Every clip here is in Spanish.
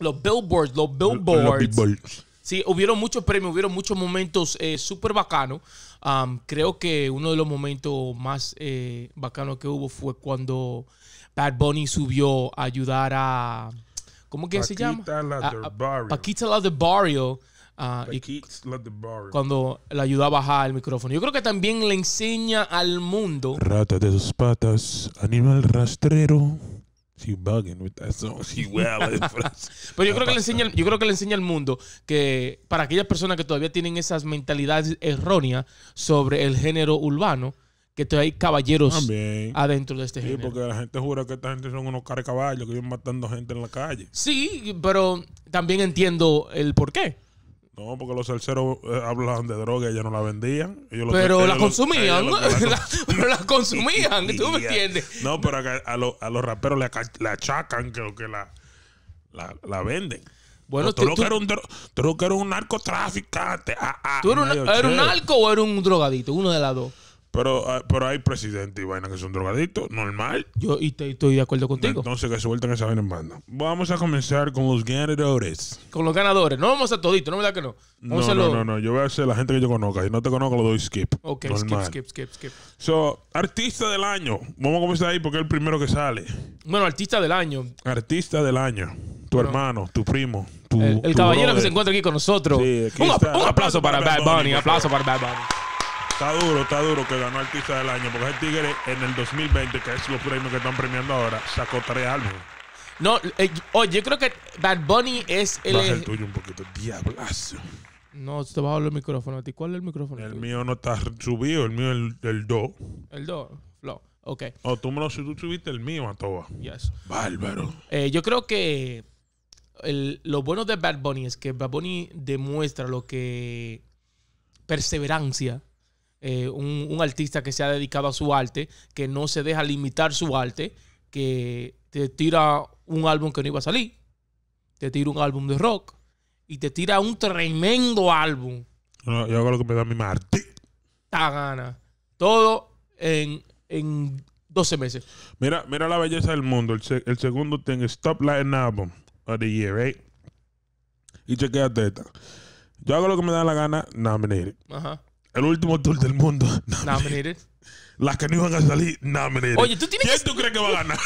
los billboards, los billboards. Sí, hubieron muchos premios, hubieron muchos momentos eh, súper bacanos. creo que uno de los momentos más eh, bacanos que hubo fue cuando Bad Bunny subió a ayudar a... ¿Cómo que se llama? La a, a, Barrio. Paquita ah, la de Barrio. cuando le ayuda a bajar el micrófono. Yo creo que también le enseña al mundo. Rata de dos patas, animal rastrero, bugging with Pero yo creo que le enseña, yo creo que le enseña al mundo que para aquellas personas que todavía tienen esas mentalidades erróneas sobre el género urbano, que todavía hay caballeros adentro de este género. Sí, porque la gente jura que esta gente son unos caballos que vienen matando gente en la calle. Sí, pero también entiendo el por qué. No, porque los cerceros eh, hablaban de droga, y ellos no la vendían. pero la consumían, ¿no? pero la consumían, ¿tú me entiendes? No, pero a, los raperos le, achacan que, que la, la, venden. Bueno, tú, tú, era un, tú, eres un narcotraficante. Ah, ah, tú un narco o eres un drogadito, uno de las dos. Pero, ah, pero hay presidentes y vainas que son drogadictos, normal. Yo y estoy de acuerdo contigo. Entonces que suelten esa vaina en banda. Vamos a comenzar con los ganadores. Con los ganadores. No vamos a toditos. ¿no me da que no? no, no, no, Yo voy a hacer la gente que yo conozca. Si no te conozco, lo doy skip. Ok, skip, skip, skip, skip. So, artista del año. Vamos a comenzar ahí porque es el primero que sale. Bueno, artista del año. Artista del año. Tu hermano, tu primo, tu. El, caballero que se encuentra aquí con nosotros. Sí, un, aplauso para, para Bad Bunny. Un aplauso para Bad Bunny. Está duro, está duro que ganó Artista del Año, porque el Tigre en el 2020, que es los premios que están premiando ahora, sacó tres álbumes. No, eh, oye yo creo que Bad Bunny es el. Baja el tuyo un poquito, diablazo. No, te bajo el micrófono. ¿A ti cuál es el micrófono? El mío no está subido, el mío es el, el do. El do, flow. Ok. o tú me lo tú subiste el mío, Matoba. Yes. Bárbaro. Eh, yo creo que el, lo bueno de Bad Bunny es que Bad Bunny demuestra lo que perseverancia eh, un, artista que se ha dedicado a su arte, que no se deja limitar su arte, que te tira un álbum que no iba a salir, te tira un álbum de rock y te tira un tremendo álbum. yo hago lo que me da mi Martí. Está gana. Todo en, 12 meses. Mira, mira la belleza del mundo. El, segundo tiene Stop an Album of the Year, ¿eh? Y chequéate esta. Yo hago lo que me da la gana, nominated. Ajá. El último tour del mundo. Nominated. Las que no iban a salir, nominated. Oye, tú tienes ¿Quién tú crees que va a ganar?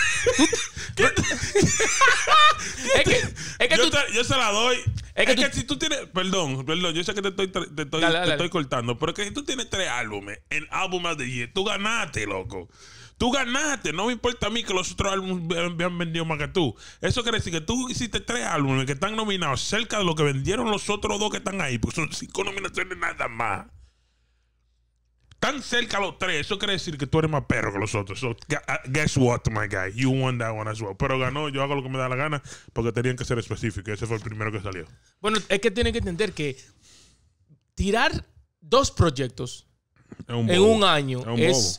¿Quién tú... es que, es que yo, tú... yo se la doy. Es que, si tú tienes... Perdón, perdón. Yo sé que te estoy, te estoy, te estoy cortando. Pero es que si tú tienes tres álbumes en álbum de year, tú ganaste, loco. Tú ganaste. No me importa a mí que los otros álbumes me vendido más que tú. Eso quiere decir que tú hiciste tres álbumes que están nominados cerca de lo que vendieron los otros dos que están ahí. Porque son cinco nominaciones nada más tan cerca los tres, eso quiere decir que tú eres más perro que los otros. Ah, guess what, my guy? You won that one as well. Pero ganó, yo hago lo que me da la gana porque tenían que ser específicos. Ese fue el primero que salió. Bueno, es que tienen que entender que tirar dos proyectos en un año es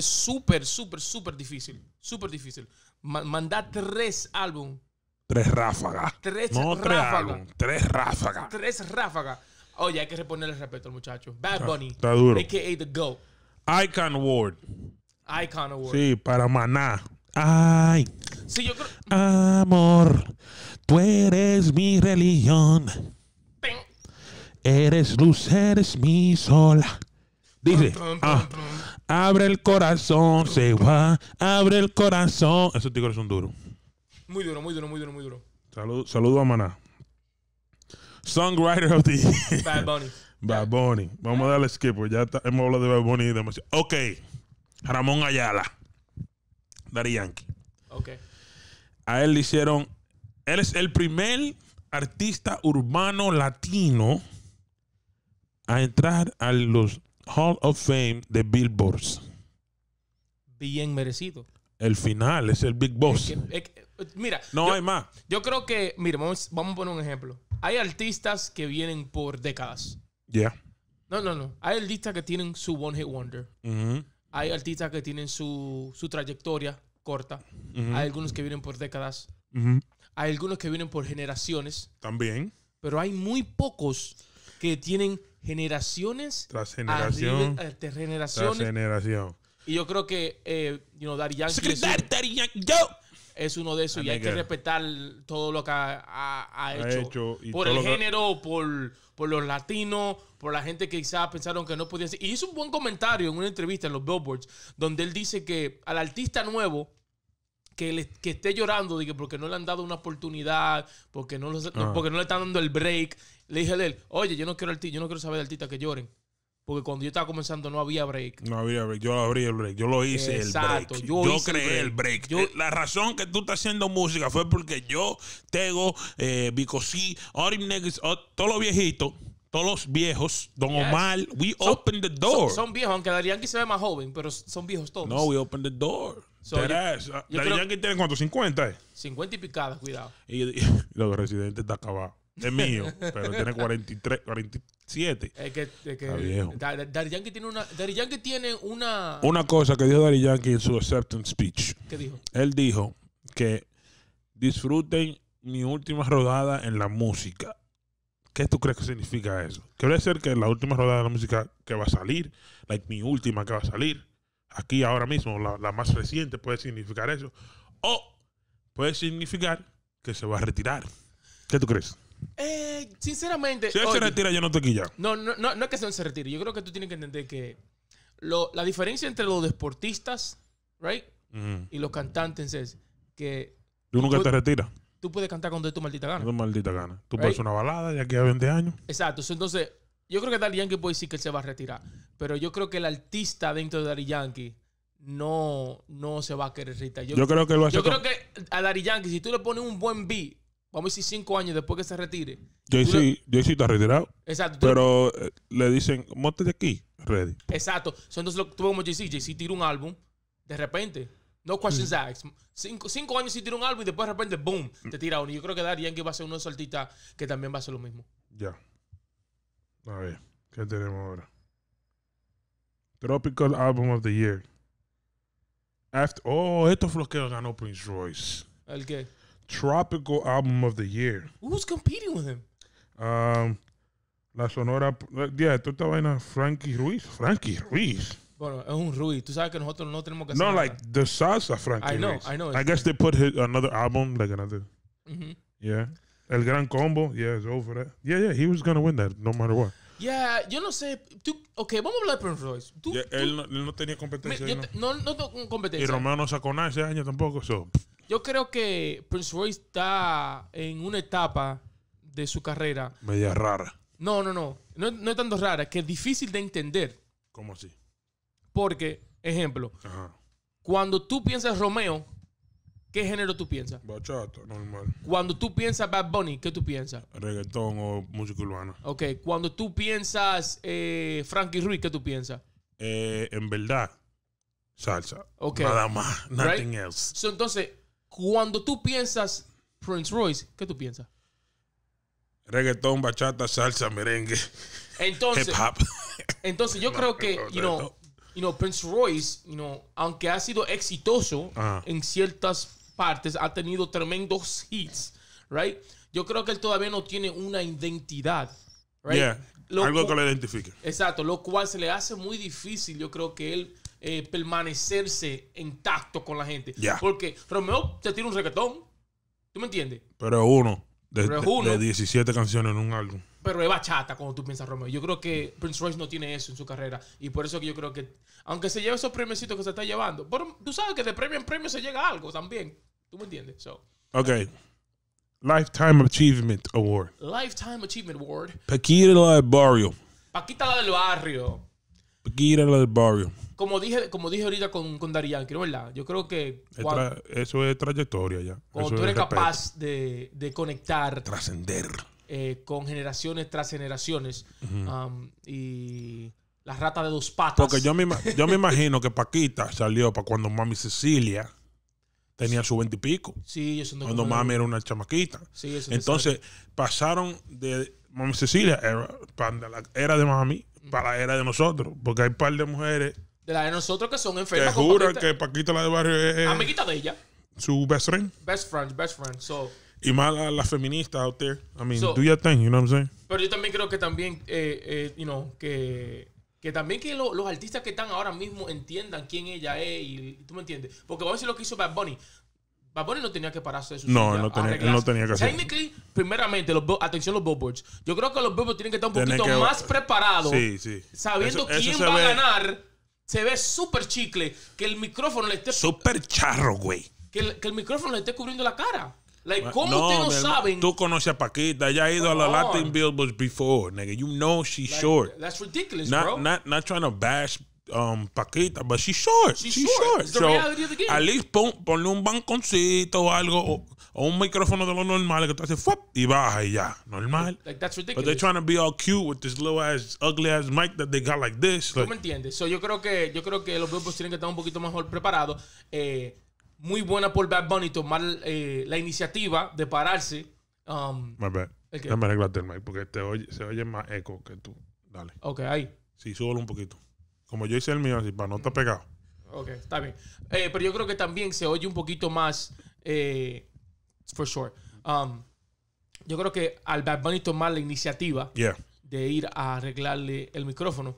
súper, es, súper, súper difícil. Súper difícil. mandar tres álbumes. Tres ráfagas. Tres no, tres ráfagas. Tres ráfagas. Oye, oh, hay que reponerle respeto al muchacho. Bad Bunny. Está, duro. AKA The GOAT. Icon Award. Icon Award. Sí, para Maná. Ay. Sí, yo Amor, tú eres mi religión. Eres luz, eres mi sol. Dice, ah, abre el corazón, se va, abre el corazón. Esos tigres son duros. Muy duro, muy duro, muy duro, muy duro. Saludos saludo a Maná. Songwriter of the Bad Bunny. Bad Bunny. Vamos a darle skip, ya hemos hablado de Bad Bunny demasiado. Ok. Ramón Ayala. Dari Yankee. Ok. A él le hicieron. Él es el primer artista urbano latino a entrar a los Hall of Fame de Billboards. Bien merecido. El final es el Big Boss. mira. No hay más. Yo creo que, mira, vamos, vamos a poner un ejemplo hay artistas que vienen por décadas. Yeah. No, no, no. Hay artistas que tienen su One Hit Wonder. Mm-hmm. Hay artistas que tienen su, su trayectoria corta. Mm-hmm. Hay algunos que vienen por décadas. Mm-hmm. Hay algunos que vienen por generaciones. También. Pero hay muy pocos que tienen generaciones. Tras generación. Eh, tras generación. Y yo creo que, no eh, you know, Daddy Yankee. yo es uno de esos y hay que respetar todo lo que ha, hecho, por el género, por, por los latinos, por la gente que quizás pensaron que no podía ser. Y hizo un buen comentario en una entrevista en los Billboards, donde él dice que al artista nuevo que, le, que esté llorando porque no le han dado una oportunidad, porque no, ah. porque no le están dando el break, le dije a él, oye, yo no quiero yo no quiero saber de artistas que lloren. Porque cuando yo estaba comenzando no había break. No había break. Yo abrí el break. Yo lo hice el break. Yo, yo creé el break. Eh, la razón que tú estás haciendo música fue porque yo, tengo eh, Bicosí, Orim Negris, oh, todos los viejitos, todos los viejos, Don Omar, we open opened the door. Son, viejos, aunque Darianki Yankee se ve más joven, pero son viejos todos. No, we opened the door. So tiene cuánto, 50, eh? 50 y picadas, cuidado. Y, los residentes está acabado. Es mío, pero tiene 43, 47. Es que, es que Yankee tiene una. Yankee tiene una. Una cosa que dijo Darry Yankee en su acceptance speech. ¿Qué dijo? Él dijo que disfruten mi última rodada en la música. ¿Qué tú crees que significa eso? Quiere ser que la última rodada de la música que va a salir, like mi última que va a salir, aquí ahora mismo, la, la más reciente, puede significar eso. O puede significar que se va a retirar. ¿Qué tú crees? Eh, sinceramente. Si él se retira, yo no estoy quillo. No, no, no, no es que se retire. Yo creo que tú tienes que entender que la diferencia entre los deportistas, right? Y los cantantes es que. Tú, nunca te retiras. Tú puedes cantar cuando es tu maldita gana. Tu maldita gana. Tú puedes una balada de aquí a 20 años. Exacto. Entonces, yo creo que Daddy Yankee puede decir que él se va a retirar. Pero yo creo que el artista dentro de Daddy Yankee no, no se va a querer retirar. Yo, creo que creo que a Dari Yankee, si tú le pones un buen beat vamos a decir cinco años después que se retire. Jay-Z está retirado. Exacto. Pero eh, le dicen, monte de aquí, ready. Exacto. entonces lo tuvo como Jay-Z. Jay-Z tira un álbum, de repente, no questions mm. asked. Cinco, años y tira un álbum y después de repente, boom, te mm. tira uno. Y yo creo que Daddy que va a ser uno de que también va a ser lo mismo. Ya. A ver, ¿qué tenemos ahora? Tropical Album of the Year. oh, esto fue lo que ganó Prince Royce. ¿El qué? tropical album of the year. Who's competing with him? Um, la Sonora. Yeah, tú esta vaina, Frankie Ruiz. Frankie Ruiz. Bueno, es un Ruiz. Tú sabes que nosotros no tenemos que No, like the salsa, Frankie I know, I know. I guess they put his, another album, like another. mm Yeah. El Gran Combo. Yeah, it's over that. Yeah, yeah, he was going to win that no matter what. Yeah, yo no sé. Tú, ok, vamos a hablar de Prince Royce. Tú, yeah, él, no, él, no, tenía competencia. Me, no. no, competencia. Y Romeo no sacó nada ese año tampoco. So. Yo creo que Prince Royce está en una etapa de su carrera. Media rara. No, no, no. No, es tanto rara, que es difícil de entender. ¿Cómo así? Porque, ejemplo, cuando tú piensas Romeo, ¿qué género tú piensas? Bachata, normal. Cuando tú piensas Bad Bunny, ¿qué tú piensas? Reggaetón o música urbana. Ok, cuando tú piensas eh, Frankie Ruiz, ¿qué tú piensas? Eh, en verdad, salsa. Ok. Nada más, nothing else. entonces, cuando tú piensas Prince Royce, ¿qué tú piensas? Reggaetón, bachata, salsa, merengue. Entonces, entonces yo creo que, you know, you know, Prince Royce, you know, aunque ha sido exitoso en ciertas partes, ha tenido tremendos hits, right? Yo creo que él todavía no tiene una identidad, right? algo que lo identifique. Exacto, lo cual se le hace muy difícil, yo creo que él eh, permanecerse en tacto con la gente. Porque Romeo te tiene un reggaetón. ¿Tú me entiendes? Pero uno. De, es uno. De 17 canciones en un álbum pero es bachata cuando tú piensas Romeo. Yo creo que Prince Royce no tiene eso en su carrera. Y por eso que yo creo que, aunque se lleve esos premiositos que se está llevando, pero tú sabes que de premio en premio se llega algo también. ¿Tú me entiendes? ok. Lifetime Achievement Award. Lifetime Achievement Award. Paquita del barrio. Paquita la del barrio barrio. Como dije, como dije ahorita con, con Darían, verdad? Yo creo que. eso es trayectoria ya. Cuando tú eres capaz de, conectar. Trascender. Eh, con generaciones tras generaciones. Um, y la rata de dos patas. Porque yo me, yo me imagino que Paquita salió para cuando mami Cecilia tenía su veintipico. Sí, yo Cuando mami era una chamaquita. Entonces, pasaron de mami Cecilia, era de mami, para la era de nosotros. Porque hay un par de mujeres. De la de nosotros que son enfermas. Te juro que Paquita la de barrio es. Amiguita ah, de ella. Su best friend. Best friend, best friend. So. Y más las la feministas out there. I mean, do your thing, you know what I'm saying? Pero yo también creo que también, eh, eh you know, que, que también que los artistas que están ahora mismo entiendan quién ella es y tú me entiendes. Porque vamos a decir lo que hizo Bad Bunny no tenía que pararse No, no tenía, que hacer. Technically, primeramente, los, atención los billboards. Yo creo que los billboards tienen que estar un poquito más preparados. Sí, sí. Sabiendo quién va a ganar. Se ve súper chicle. Que el micrófono le esté. Súper charro, güey. Que el, micrófono le esté cubriendo la cara. Like, ¿Cómo no, ustedes no saben? Tú conoces a Paquita. ya ha ido a la Latin Billboards before, nigga. You know she's short. That's ridiculous, bro. Not, not trying to bash um, Paquita, but she's short. She's, short. At least ponle un banconcito o algo o, un micrófono de lo normal que tú haces y baja y ya, normal. Like that's ridiculous. But they're trying to be all cute with this little ass ugly ass mic that they got like this. ¿Cómo ¿Tú me entiendes? So, yo creo que yo creo que los grupos tienen que estar un poquito mejor preparados. Eh, muy buena por Bad Bunny tomar eh, la iniciativa de pararse. Um, My bad. Dame arreglarte el mic porque te oye, se oye más eco que tú. Dale. Ok, ahí. Sí, súbelo un poquito. Como yo hice el mío, así, para no estar pegado. Ok, está bien. Eh, pero yo creo que también se oye un poquito más, eh, for sure. Um, yo creo que al Bad Bunny tomar la iniciativa yeah. de ir a arreglarle el micrófono,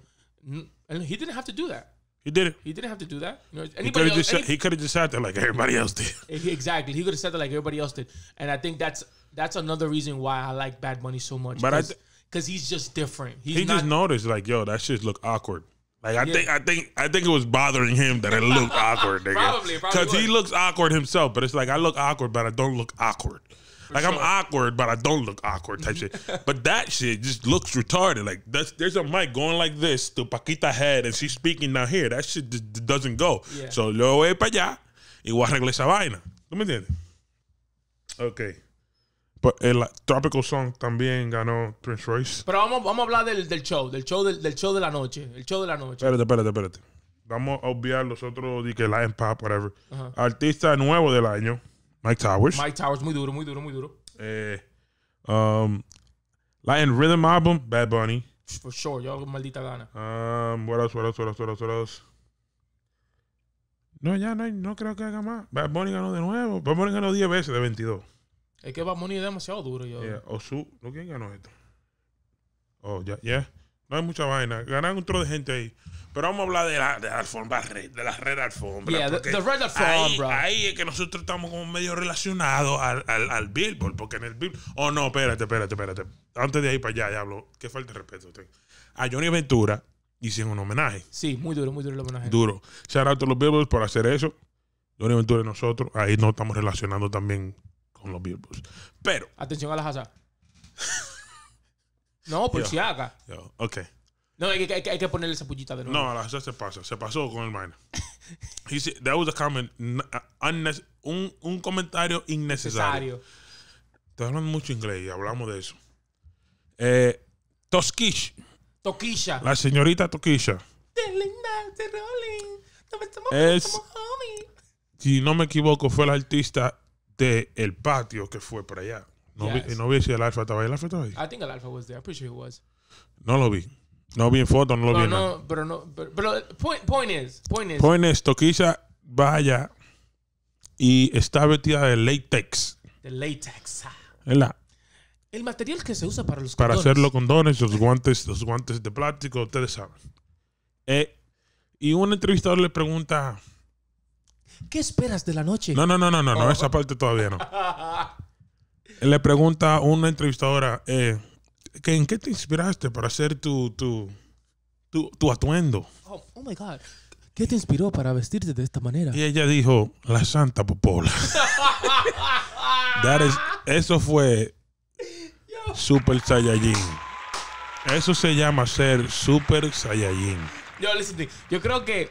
and he didn't have to do that. He did it. He didn't have to do that. You know, he could have just, just sat there like everybody else did. Eh, exactly. He could have sat there like everybody else did. And I think that's that's another reason why I like Bad Bunny so much. But because he's just different. He's he not, just noticed like, yo, that shit look awkward. Like I yeah. think I think I think it was bothering him that it looked awkward, nigga. Because he looks awkward himself, but it's like I look awkward, but I don't look awkward. For like sure. I'm awkward, but I don't look awkward type shit. But that shit just looks retarded. Like there's a mic going like this to Paquita head, and she's speaking down here. That shit doesn't go. Yeah. So lo voy para allá y voy a arreglar esa vaina. ¿Tú me entiendes? Okay. Pues, el Tropical Song también ganó Prince Royce. Pero vamos, vamos a hablar del, del show, del show del, show de la noche. El show de la noche. Espérate, espérate, espérate. Vamos a obviar los otros, de que Lion Pop, whatever. Artista nuevo del año, Mike Towers. Mike Towers, muy duro, muy duro, muy duro. Eh, um, Lion Rhythm Album, Bad Bunny. For sure, yo hago maldita gana. Um, what else, what else, what else, what else, No, ya no, no creo que haga más. Bad Bunny ganó de nuevo. Bad Bunny ganó 10 veces de 22. Es que va Bunny es demasiado duro. Yo. Yeah. ¿no quién ganó esto? Oh, ya, ya. No hay mucha vaina. Ganan un tro de gente ahí. Pero vamos a hablar de la, de la alfombra de la red alfombra. Yeah, Ahí, ahí, es que nosotros estamos como medio relacionados al, al, Billboard, porque en el Billboard. Oh, no, espérate, espérate, espérate. Antes de ir para allá, ya hablo. Qué falta de respeto. A Johnny Ventura hicieron un homenaje. Sí, muy duro, muy duro el homenaje. Duro. se han los Billboards por hacer eso. Johnny Ventura y nosotros. Ahí nos estamos relacionando también con los Billboards. Pero. Atención a la asas. no, pues si haga. ok. No, hay que, hay, ponerle esa pullita de nuevo. No, a la se pasa. Se pasó con el minor. that was a comment. Un, comentario innecesario. estamos Estoy hablando mucho inglés y hablamos de eso. Eh, Toskish. La señorita toquisha Es, si no me equivoco, fue la artista el patio que fue para allá. No, no vi si el Alfa estaba ahí. ¿El Alfa estaba ahí? el Alfa was there. he was. No lo vi. No vi en foto, no lo vi no no, Pero no, pero, pero point, point, is, point is. Point is, to va y está vestida de latex. De latex. Ah. El material que se usa para los para condones. Para hacer los condones, los guantes, los guantes de plástico, ustedes saben. Eh, y un entrevistador le pregunta, ¿Qué esperas de la noche? No, no, no, no, no, oh. esa parte todavía no. Le pregunta a una entrevistadora, eh, ¿en qué te inspiraste para hacer tu, tu, tu, atuendo? Oh, oh, my God. ¿Qué te inspiró para vestirte de esta manera? Y ella dijo, la Santa Popola. That eso fue Super Saiyajin. Eso se llama ser Super Saiyajin. Yo, listen, yo creo que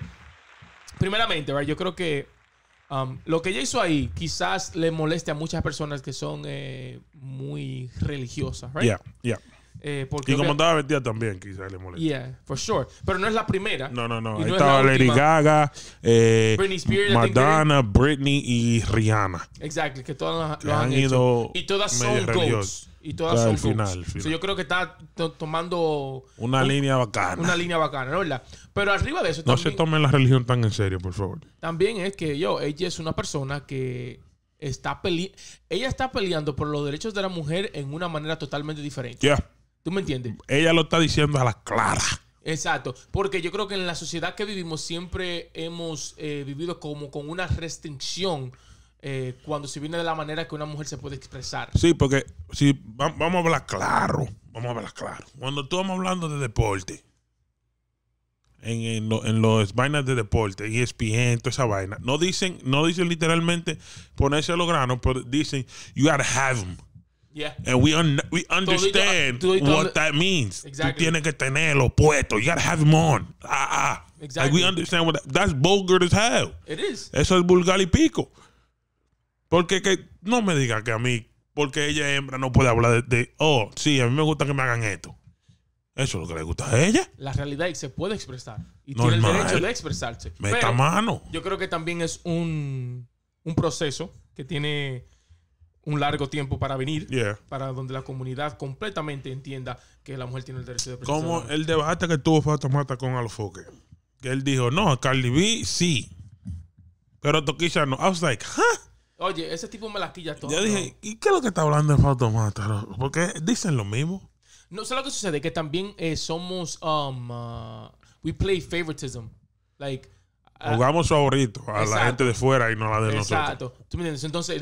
primeramente, yo creo que um, lo que ella hizo ahí quizás le moleste a muchas personas que son eh, muy religiosas, Yeah, yeah. Eh, y como estaba vestida también, quizás le molesta. Yeah, for sure. Pero no es la primera. No, no, no. estaba Lady Gaga, eh, Madonna, Britney y Rihanna. Exacto, que todas lo han, ido. Hecho. Y todas son goats y todas al final, yo creo que está tomando una línea bacana. Una línea bacana, ¿no verdad? Pero arriba de eso No se tomen la religión tan en serio, por favor. También es que yo, ella es una persona que está ella está peleando por los derechos de la mujer en una manera totalmente diferente. ya ¿Tú me entiendes? Ella lo está diciendo a la clara Exacto, porque yo creo que en la sociedad que vivimos siempre hemos eh, vivido como con una restricción eh, cuando se viene de la manera que una mujer se puede expresar. Sí, porque si vamos a hablar claro, vamos a hablar claro. Cuando estamos hablando de deporte, en, en, los vainas de deporte, ESPN, toda esa vaina, no dicen, no dicen literalmente ponerse los granos, pero dicen, you gotta have them. Yeah. And we, we understand what that means. Exactly. Tú tienes que tenerlo puesto. You gotta have him em on. Ah, ah. Exactly. we understand what that's vulgar as hell. It is. Eso es vulgar y pico. Porque que, no me diga que a mí, porque ella es hembra, no puede hablar de, oh, sí, a mí me gusta que me hagan esto. Eso es lo que le gusta a ella. La realidad se puede expresar. Y tiene el derecho de expresarse. Meta mano. Yo creo que también es un, proceso que tiene un largo tiempo para venir, para donde la comunidad completamente entienda que la mujer tiene el derecho de expresarse. Como el debate que tuvo Fata Mata con Alfoque, que él dijo, no, Carly B sí, pero Toquisha no. I was like, huh? Oye, ese tipo me quilla todo. Yo dije, ¿y qué es lo que está hablando de Fautomata? Porque dicen lo mismo. No, sé lo que sucede? Que también eh, somos. Um, uh, we play favoritism. Like. Uh, Jugamos favorito a la gente de fuera y no a la de nosotros. Exacto. ¿Tú me entiendes? Entonces,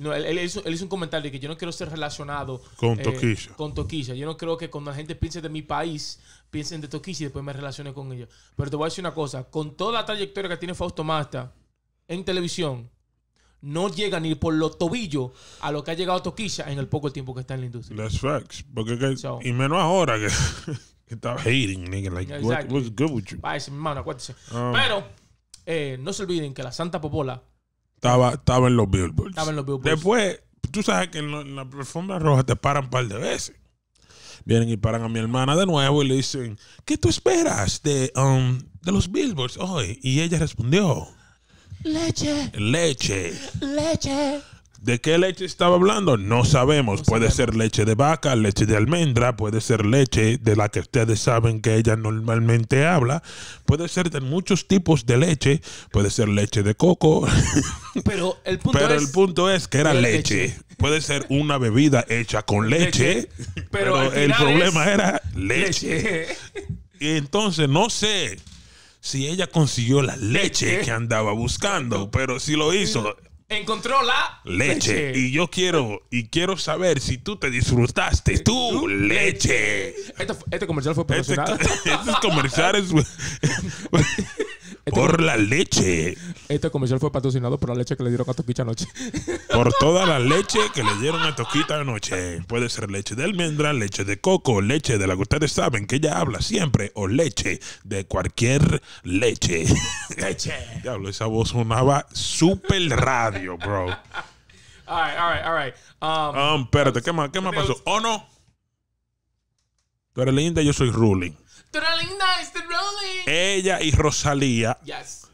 no, él, hizo, un comentario de que yo no quiero ser relacionado con eh, Toquilla. Con Toquilla. Yo no creo que cuando la gente piense de mi país, piensen de Toquilla y después me relacione con ellos. Pero te voy a decir una cosa. Con toda la trayectoria que tiene Fausto Mata en televisión, no llega ni por los tobillos a lo que ha llegado Toquilla en el poco tiempo que está en la industria. That's facts. Porque y menos ahora que, estaba está hating, nigga. Like, what's good with you? mi hermano, acuérdese. Um, Pero eh, no se olviden que la Santa Popola estaba, estaba en los billboards. Estaba en los billboards. Después, tú sabes que en, la Profunda roja te paran un par de veces. Vienen y paran a mi hermana de nuevo y le dicen, ¿qué tú esperas de, um, de los billboards hoy? Y ella respondió, Leche. Leche. Leche. ¿De qué leche estaba hablando? No sabemos. puede ser leche de vaca, leche de almendra, puede ser leche de la que ustedes saben que ella normalmente habla, puede ser de muchos tipos de leche, puede ser leche de coco. Pero el punto, es, el punto es que era leche. Puede ser una bebida hecha con leche, pero, el problema era leche. leche. Y entonces, no sé, si ella consiguió la leche que andaba buscando, pero si lo hizo. Encontró la leche. Y yo quiero, y quiero saber si tú te disfrutaste tu leche. Este, comercial fue este personal. estos comerciales. Este por la leche. Este comercial fue patrocinado por la leche que le dieron a Toquita anoche. Por toda la leche que le dieron a Toquita anoche. Puede ser leche de almendra, leche de coco, leche de la que ustedes saben que ella habla siempre, o leche de cualquier leche. Leche. Diablo, esa voz sonaba super radio, bro. All right, all right, all right. Um, um, espérate, ¿qué más, pasó? ¿O no? Tú eres linda, yo soy ruling. Ella y Rosalía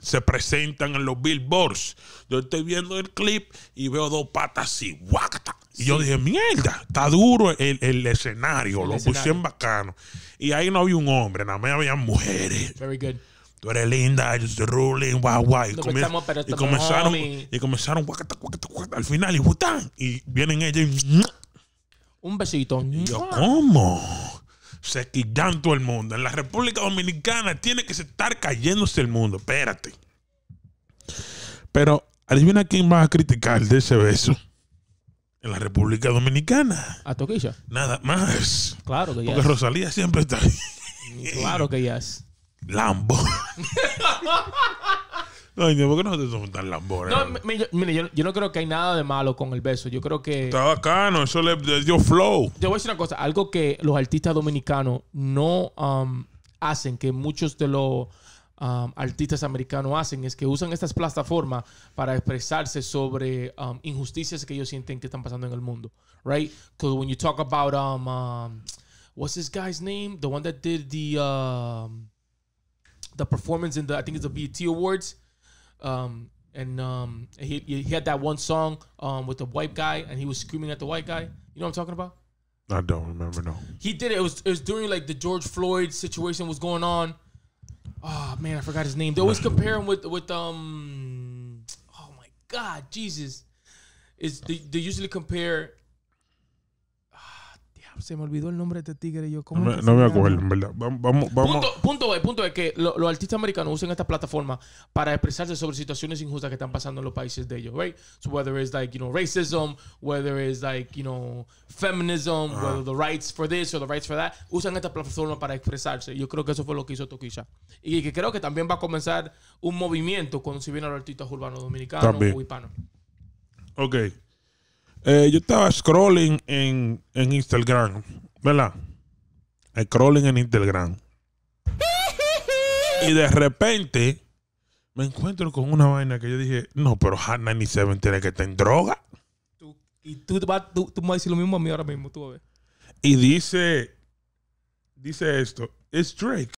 se presentan en los billboards. Yo estoy viendo el clip y veo dos patas así, guacata. Y yo dije, mierda, está duro el, el escenario, lo pusieron bacano. Y ahí no había un hombre, nada más había mujeres. Very good tú eres linda, it's ruling, guau, Y, comenzaron, y comenzaron, guacata, guacata, al final, y Y vienen ellos y... Un besito. Y yo, ¿cómo? se quillan todo el mundo. En la República Dominicana tiene que estar cayéndose el mundo. Espérate. Pero adivina quién va a criticar de ese beso. En la República Dominicana. A Toquilla. Nada más. Claro que ya. Porque Rosalía siempre está ahí. Claro que ya. Lambo. No, ¿por qué nosotros somos tan lambores? No, yo- mire, yo, no creo que hay nada de malo con el beso. Yo creo que. Está bacano, eso le, dio flow. Te voy a decir una cosa, algo que los artistas dominicanos no um, hacen, que muchos de los um, artistas americanos hacen, es que usan estas plataformas para expresarse sobre um, injusticias que ellos sienten que están pasando en el mundo, right? Because when you talk about um, um, what's this guy's name, the one that did the um, the performance in the I think it's the BET Awards. Um, and um, he he had that one song um, with the white guy, and he was screaming at the white guy. You know what I'm talking about? I don't remember. No, he did it. It was it was during like the George Floyd situation was going on. Oh man, I forgot his name. They always compare him with with um. Oh my God, Jesus! Is they, they usually compare se me olvidó el nombre de este tigre. Y yo, ¿cómo no, me, no a acuerdo, en verdad. Vamos, vamos. Punto, punto, es, punto que los artistas americanos usan esta plataforma para expresarse sobre situaciones injustas que están pasando en los países de ellos, right? So whether it's like, you know, racism, whether it's like, you know, feminism, whether the rights for this or the rights for that, usan esta plataforma para expresarse. Yo creo que eso fue lo que hizo Toquisa. Y que creo que también va a comenzar un movimiento cuando se vienen los artistas urbanos dominicanos o hispanos. Ok. Eh, yo estaba scrolling en, Instagram, ¿verdad? Eh, scrolling en Instagram. Y de repente me encuentro con una vaina que yo dije, no, pero Hot 97 tiene que estar en droga. y tú, vas, tú, me vas a decir lo mismo a mí ahora mismo, tú a Y dice, dice esto, es Drake.